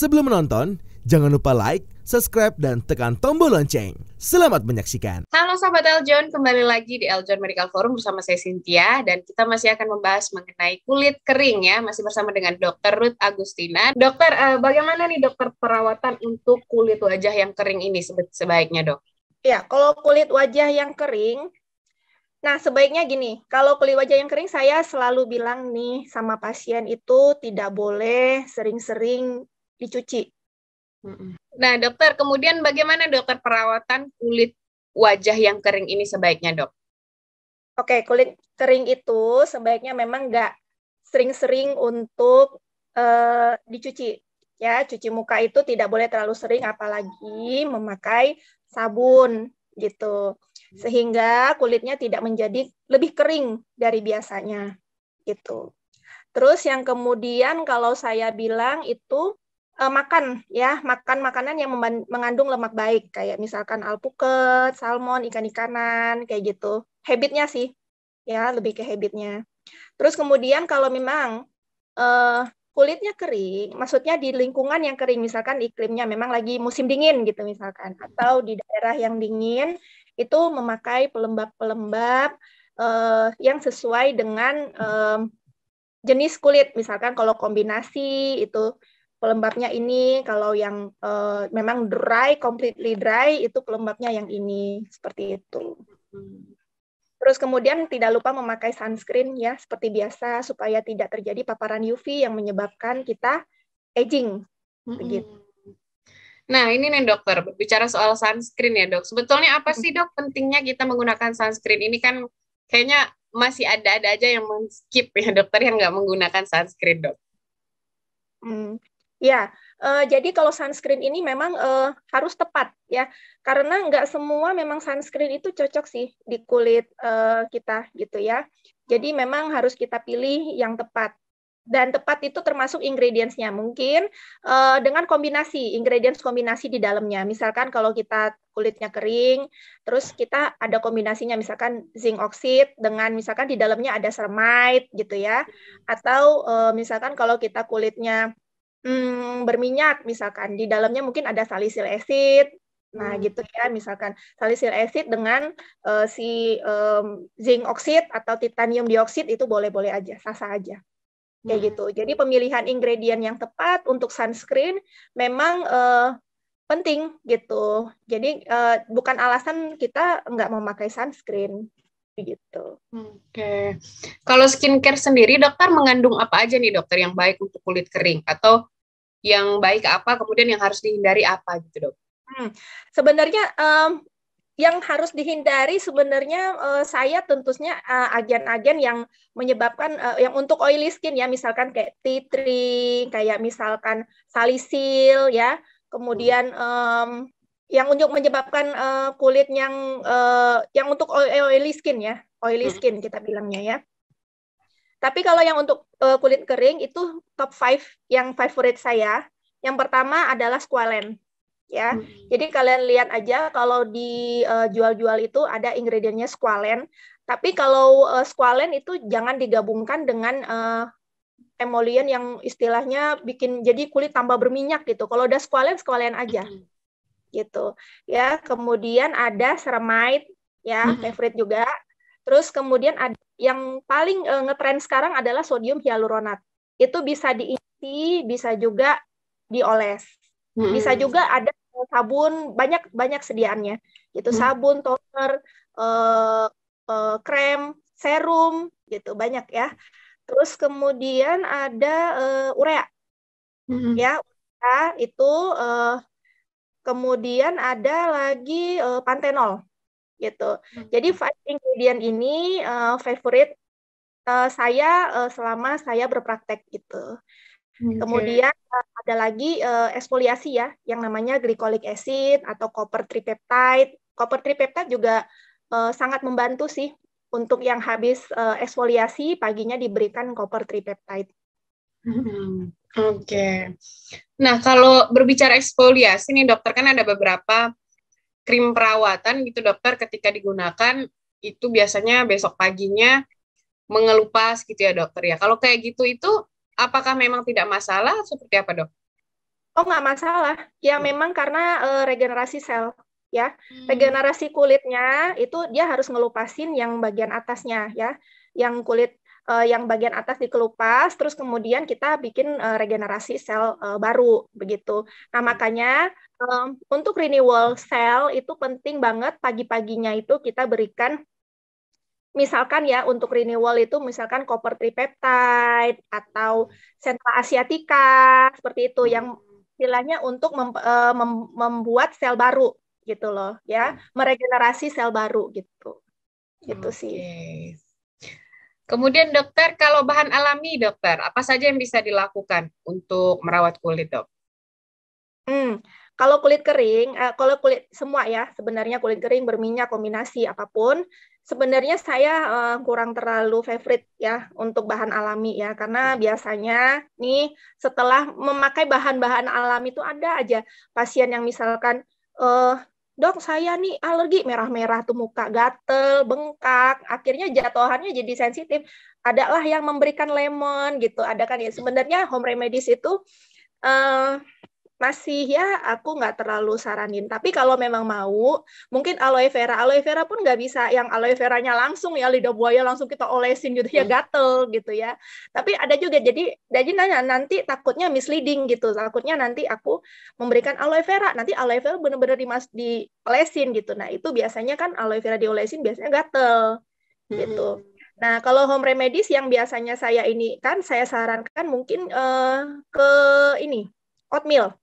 Sebelum menonton, jangan lupa like, subscribe, dan tekan tombol lonceng. Selamat menyaksikan. Halo Sahabat Eljon, kembali lagi di Eljon Medical Forum bersama saya Cynthia dan kita masih akan membahas mengenai kulit kering ya, masih bersama dengan Dokter Ruth Agustina. Dokter, eh, bagaimana nih dokter perawatan untuk kulit wajah yang kering ini sebaiknya dok? Ya, kalau kulit wajah yang kering, Nah, sebaiknya gini, kalau kulit wajah yang kering saya selalu bilang nih sama pasien itu tidak boleh sering-sering dicuci. Nah, dokter, kemudian bagaimana dokter perawatan kulit wajah yang kering ini sebaiknya, dok? Oke, kulit kering itu sebaiknya memang nggak sering-sering untuk uh, dicuci. Ya, cuci muka itu tidak boleh terlalu sering, apalagi memakai sabun gitu, sehingga kulitnya tidak menjadi lebih kering dari biasanya gitu. Terus yang kemudian kalau saya bilang itu uh, makan ya makan makanan yang mengandung lemak baik kayak misalkan alpukat, salmon, ikan-ikanan kayak gitu. Habitnya sih ya lebih ke habitnya. Terus kemudian kalau memang uh, kulitnya kering, maksudnya di lingkungan yang kering misalkan iklimnya memang lagi musim dingin gitu misalkan atau di daerah yang dingin itu memakai pelembab-pelembab uh, yang sesuai dengan uh, jenis kulit misalkan kalau kombinasi itu pelembabnya ini, kalau yang uh, memang dry, completely dry, itu pelembabnya yang ini, seperti itu. Terus kemudian tidak lupa memakai sunscreen ya, seperti biasa, supaya tidak terjadi paparan UV yang menyebabkan kita aging. Begitu. Nah, ini nih dokter, berbicara soal sunscreen ya dok. Sebetulnya apa sih dok pentingnya kita menggunakan sunscreen? Ini kan kayaknya masih ada-ada aja yang skip ya dokter yang nggak menggunakan sunscreen dok. Hmm. Ya, uh, jadi kalau sunscreen ini memang uh, harus tepat ya, karena nggak semua memang sunscreen itu cocok sih di kulit uh, kita gitu ya. Jadi memang harus kita pilih yang tepat dan tepat itu termasuk ingredientsnya mungkin uh, dengan kombinasi ingredients kombinasi di dalamnya misalkan kalau kita kulitnya kering terus kita ada kombinasinya misalkan zinc oksid dengan misalkan di dalamnya ada ceramide gitu ya atau uh, misalkan kalau kita kulitnya hmm, berminyak misalkan di dalamnya mungkin ada salisil acid nah hmm. gitu ya misalkan salisil acid dengan uh, si um, zinc oxide atau titanium dioksid itu boleh-boleh aja sah-sah aja kayak hmm. gitu jadi pemilihan ingredient yang tepat untuk sunscreen memang uh, penting gitu jadi uh, bukan alasan kita nggak memakai sunscreen gitu. Oke. Okay. Kalau skincare sendiri dokter mengandung apa aja nih dokter yang baik untuk kulit kering atau yang baik apa kemudian yang harus dihindari apa gitu dok? Hmm. Sebenarnya um, yang harus dihindari sebenarnya uh, saya tentunya uh, eh, agen-agen yang menyebabkan uh, yang untuk oily skin ya misalkan kayak tea tree, kayak misalkan salisil ya, kemudian um, yang untuk menyebabkan uh, kulit yang uh, yang untuk oily skin ya, oily hmm. skin kita bilangnya ya. Tapi kalau yang untuk uh, kulit kering itu top five yang favorite saya. Yang pertama adalah squalene ya. Hmm. Jadi kalian lihat aja kalau di uh, jual-jual itu ada ingredientnya squalene. Tapi kalau uh, squalene itu jangan digabungkan dengan uh, emolien yang istilahnya bikin jadi kulit tambah berminyak gitu. Kalau udah squalene, squalene aja. Hmm gitu ya kemudian ada seremait ya mm -hmm. favorite juga terus kemudian ada yang paling uh, eh, ngetren sekarang adalah sodium hyaluronat itu bisa diisi bisa juga dioles mm -hmm. bisa juga ada sabun banyak banyak sediaannya gitu mm -hmm. sabun toner uh, uh, krem serum gitu banyak ya terus kemudian ada uh, urea mm -hmm. ya urea itu uh, kemudian ada lagi uh, eh, pantenol gitu. Hmm. Jadi five ingredient ini uh, favorite uh, saya uh, selama saya berpraktek gitu. Hmm, okay. Kemudian uh, ada lagi uh, eksfoliasi ya, yang namanya glycolic acid atau copper tripeptide. Copper tripeptide juga uh, sangat membantu sih untuk yang habis uh, eksfoliasi paginya diberikan copper tripeptide. Hmm. Oke. Okay. Nah, kalau berbicara eksfoliasi nih dokter kan ada beberapa krim perawatan gitu dokter ketika digunakan itu biasanya besok paginya mengelupas gitu ya dokter ya. Kalau kayak gitu itu apakah memang tidak masalah seperti apa dok? Oh nggak masalah. Ya hmm. memang karena uh, regenerasi sel ya. Hmm. Regenerasi kulitnya itu dia harus ngelupasin yang bagian atasnya ya. Yang kulit uh, yang bagian atas dikelupas, terus kemudian kita bikin uh, regenerasi sel uh, baru begitu. Nah makanya um, untuk renewal sel itu penting banget pagi-paginya itu kita berikan misalkan ya untuk renewal itu misalkan copper tripeptide atau sentra asiatica seperti itu yang istilahnya untuk mem, mem, membuat sel baru gitu loh ya hmm. meregenerasi sel baru gitu gitu okay. sih Kemudian dokter, kalau bahan alami dokter, apa saja yang bisa dilakukan untuk merawat kulit dok? Hmm, kalau kulit kering, eh, kalau kulit semua ya, sebenarnya kulit kering berminyak kombinasi apapun, sebenarnya saya eh, kurang terlalu favorite ya untuk bahan alami ya, karena hmm. biasanya nih setelah memakai bahan-bahan alami itu ada aja pasien yang misalkan eh, dok saya nih alergi merah-merah tuh muka gatel, bengkak, akhirnya jatuhannya jadi sensitif. Adalah yang memberikan lemon gitu, ada kan ya. Sebenarnya home remedies itu uh, masih ya aku nggak terlalu saranin. Tapi kalau memang mau, mungkin aloe vera. Aloe vera pun nggak bisa yang aloe veranya langsung ya lidah buaya langsung kita olesin gitu ya iya. gatel gitu ya. Tapi ada juga jadi jadi nanya nanti takutnya misleading gitu. Takutnya nanti aku memberikan aloe vera, nanti aloe vera benar-benar di diolesin gitu. Nah, itu biasanya kan aloe vera diolesin biasanya gatel gitu. Hmm. Nah, kalau home remedies yang biasanya saya ini kan saya sarankan mungkin uh, ke ini oatmeal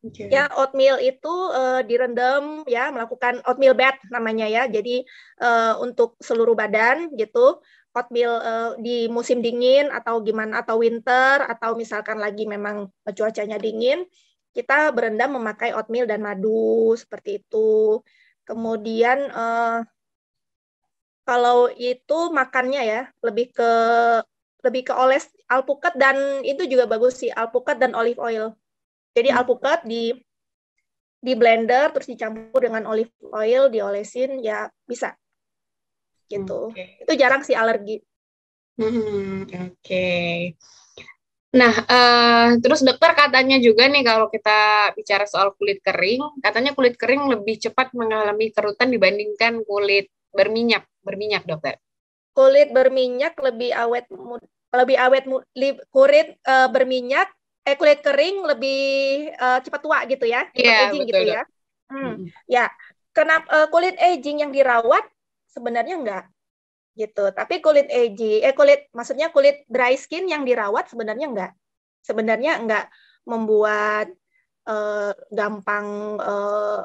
Okay. Ya, oatmeal itu uh, direndam ya, melakukan oatmeal bath namanya ya. Jadi uh, untuk seluruh badan gitu. Oatmeal uh, di musim dingin atau gimana atau winter atau misalkan lagi memang cuacanya dingin, kita berendam memakai oatmeal dan madu seperti itu. Kemudian uh, kalau itu makannya ya, lebih ke lebih ke oles alpukat dan itu juga bagus sih alpukat dan olive oil jadi hmm. alpukat di di blender terus dicampur dengan olive oil diolesin ya bisa gitu hmm, okay. itu jarang sih alergi hmm, oke okay. nah uh, terus dokter katanya juga nih kalau kita bicara soal kulit kering katanya kulit kering lebih cepat mengalami kerutan dibandingkan kulit berminyak berminyak dokter kulit berminyak lebih awet lebih awet kulit uh, eh, berminyak eh, kulit kering lebih uh, cepat tua gitu ya, yeah, aging gitu betul, gitu ya. Hmm, hmm. Ya, kenapa uh, eh, kulit aging yang dirawat sebenarnya enggak gitu. Tapi kulit aging, eh kulit maksudnya kulit dry skin yang dirawat sebenarnya enggak. Sebenarnya enggak membuat uh, gampang uh,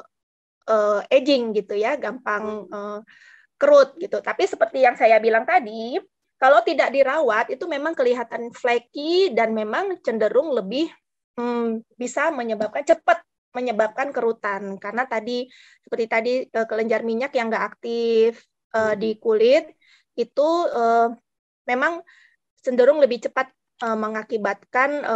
uh, aging gitu ya, gampang uh, kerut gitu. Tapi seperti yang saya bilang tadi, kalau tidak dirawat itu memang kelihatan flaky dan memang cenderung lebih hmm, bisa menyebabkan cepat menyebabkan kerutan karena tadi seperti tadi eh, kelenjar minyak yang nggak aktif uh, di kulit itu uh, memang cenderung lebih cepat uh, mengakibatkan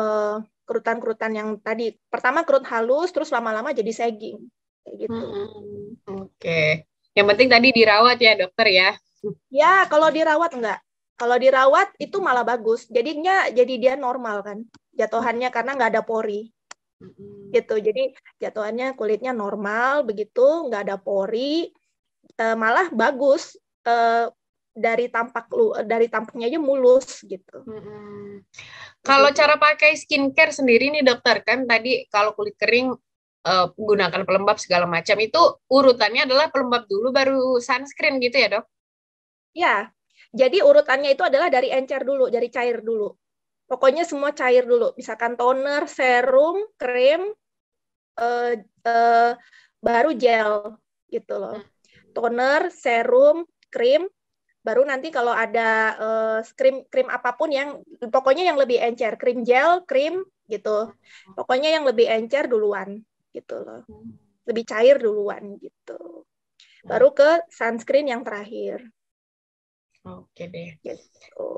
kerutan-kerutan yang tadi pertama kerut halus terus lama-lama jadi sagging gitu. Hmm, hmm, hmm. Oke, okay. yang penting tadi dirawat ya dokter ya. Ya kalau dirawat enggak kalau dirawat itu malah bagus. Jadinya jadi dia normal kan jatuhannya karena nggak ada pori. Gitu. Jadi jatuhannya kulitnya normal begitu, nggak ada pori, e, malah bagus e, dari tampak lu dari tampaknya aja mulus gitu. Kalau cara pakai skincare sendiri nih dokter kan tadi kalau kulit kering eh, gunakan gunakan pelembab segala macam itu urutannya adalah pelembab dulu baru sunscreen gitu ya dok? Ya jadi urutannya itu adalah dari encer dulu, dari cair dulu. Pokoknya semua cair dulu. Misalkan toner, serum, krim, uh, uh, baru gel gitu loh. Hmm. Toner, serum, krim, baru nanti kalau ada uh, krim krim apapun yang pokoknya yang lebih encer, krim gel, krim gitu. Pokoknya yang lebih encer duluan gitu loh. Hmm. Lebih cair duluan gitu. Baru ke sunscreen yang terakhir. Oke deh. Gitu.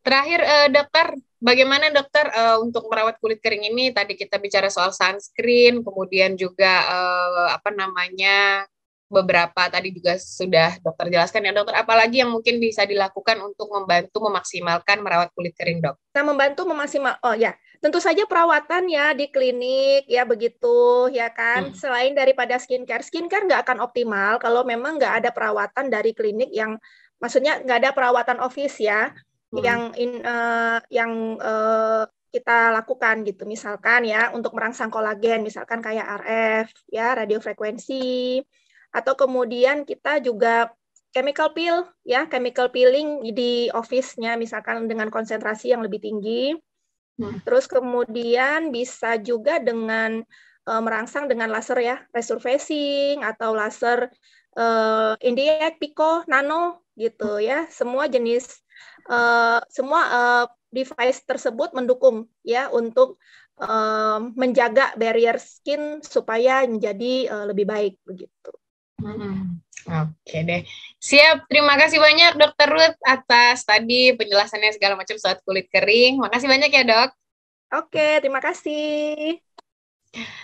Terakhir uh, dokter, bagaimana dokter uh, untuk merawat kulit kering ini? Tadi kita bicara soal sunscreen, kemudian juga uh, apa namanya beberapa tadi juga sudah dokter jelaskan ya dokter. Apalagi yang mungkin bisa dilakukan untuk membantu memaksimalkan merawat kulit kering dok? Nah membantu memaksimal, oh ya tentu saja perawatan ya di klinik ya begitu ya kan. Hmm. Selain daripada skincare, skincare nggak akan optimal kalau memang nggak ada perawatan dari klinik yang maksudnya nggak ada perawatan office ya hmm. yang in, uh, yang uh, kita lakukan gitu misalkan ya untuk merangsang kolagen misalkan kayak RF ya radiofrekuensi atau kemudian kita juga chemical peel ya chemical peeling di office-nya misalkan dengan konsentrasi yang lebih tinggi hmm. terus kemudian bisa juga dengan e, merangsang dengan laser ya resurfacing atau laser uh, eh, Indiac, Pico, Nano gitu ya. Semua jenis uh, semua uh, device tersebut mendukung ya untuk uh, menjaga barrier skin supaya menjadi uh, lebih baik begitu. Hmm. Oke deh. Siap, terima kasih banyak Dokter Ruth atas tadi penjelasannya segala macam soal kulit kering. Makasih banyak ya, Dok. Oke, terima kasih.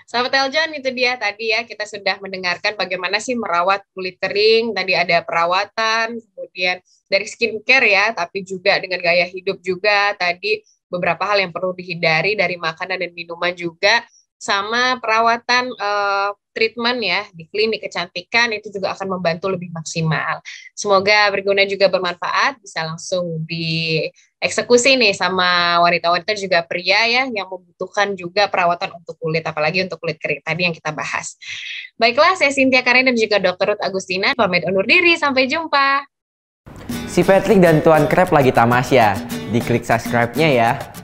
Sahabat Eljon, itu dia tadi ya kita sudah mendengarkan bagaimana sih merawat kulit kering. Tadi ada perawatan, kemudian dari skincare ya, tapi juga dengan gaya hidup juga. Tadi beberapa hal yang perlu dihindari dari makanan dan minuman juga, sama perawatan uh, treatment ya di klinik kecantikan itu juga akan membantu lebih maksimal. Semoga berguna juga bermanfaat bisa langsung dieksekusi nih sama wanita-wanita juga pria ya yang membutuhkan juga perawatan untuk kulit apalagi untuk kulit kering tadi yang kita bahas. Baiklah saya Cynthia Karen dan juga Dr. Ruth Agustina pamit undur diri sampai jumpa. Si Patrick dan Tuan Krep lagi tamasya. Diklik subscribe-nya ya.